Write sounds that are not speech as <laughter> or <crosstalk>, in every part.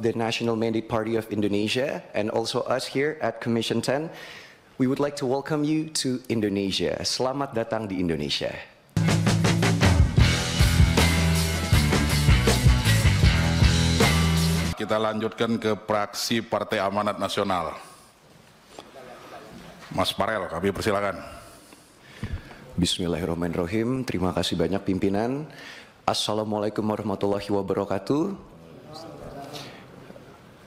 the National Mandate Party of Indonesia and also us here at Commission 10, we would like to welcome you to Indonesia. Selamat datang di Indonesia. Kita lanjutkan ke praksi Partai Amanat Nasional. Mas Parel, kami persilakan. Bismillahirrahmanirrahim. Terima kasih banyak pimpinan. Assalamualaikum warahmatullahi wabarakatuh.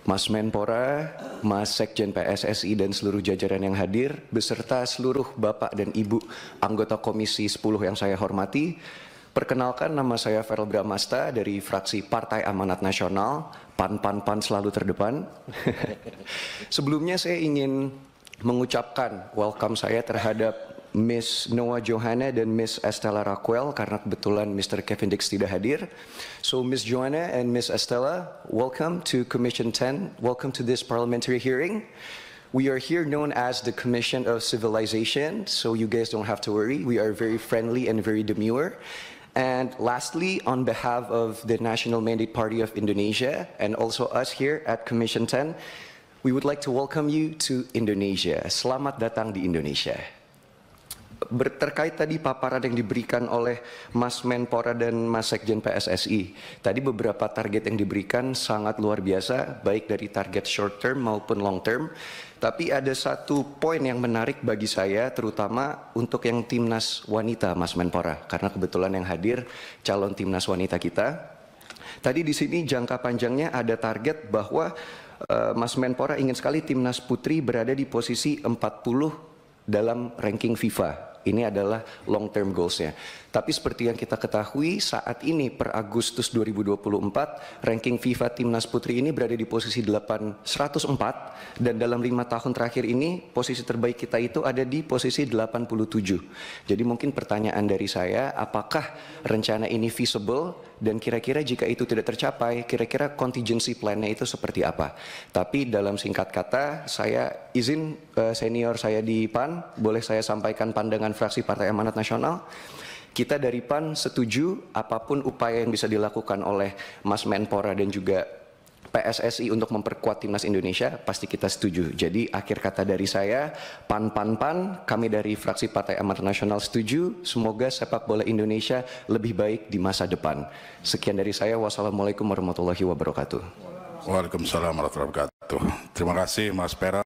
Mas Menpora, Mas Sekjen PSSI dan seluruh jajaran yang hadir, beserta seluruh Bapak dan Ibu anggota Komisi 10 yang saya hormati, Perkenalkan nama saya Feral Bramasta dari fraksi Partai Amanat Nasional, PAN-PAN-PAN selalu terdepan. <laughs> Sebelumnya saya ingin mengucapkan welcome saya terhadap Miss Noah Johanna dan Miss Estella Raquel karena kebetulan Mr. Kevin Dix tidak hadir. So Miss Johanna and Miss Estella, welcome to Commission 10. Welcome to this parliamentary hearing. We are here known as the Commission of Civilization, so you guys don't have to worry. We are very friendly and very demure. And lastly, on behalf of the National Mandate Party of Indonesia and also us here at Commission 10, we would like to welcome you to Indonesia. Selamat datang di Indonesia terkait tadi paparan yang diberikan oleh Mas Menpora dan Mas Sekjen PSSI. Tadi beberapa target yang diberikan sangat luar biasa, baik dari target short term maupun long term. Tapi ada satu poin yang menarik bagi saya, terutama untuk yang timnas wanita, Mas Menpora, karena kebetulan yang hadir calon timnas wanita kita. Tadi di sini jangka panjangnya ada target bahwa eh, Mas Menpora ingin sekali timnas putri berada di posisi 40 dalam ranking FIFA ini adalah long term goalsnya. Tapi seperti yang kita ketahui saat ini per Agustus 2024 ranking FIFA Timnas Putri ini berada di posisi 804 dan dalam lima tahun terakhir ini posisi terbaik kita itu ada di posisi 87. Jadi mungkin pertanyaan dari saya apakah rencana ini feasible dan kira-kira jika itu tidak tercapai, kira-kira contingency plan-nya itu seperti apa. Tapi dalam singkat kata, saya izin eh, senior saya di PAN, boleh saya sampaikan pandangan fraksi Partai Amanat Nasional. Kita dari PAN setuju apapun upaya yang bisa dilakukan oleh Mas Menpora dan juga PSSI untuk memperkuat timnas Indonesia pasti kita setuju. Jadi akhir kata dari saya, pan pan pan, kami dari fraksi Partai Amanat Nasional setuju. Semoga sepak bola Indonesia lebih baik di masa depan. Sekian dari saya. Wassalamualaikum warahmatullahi wabarakatuh. Waalaikumsalam warahmatullahi wabarakatuh. Terima kasih Mas Pera.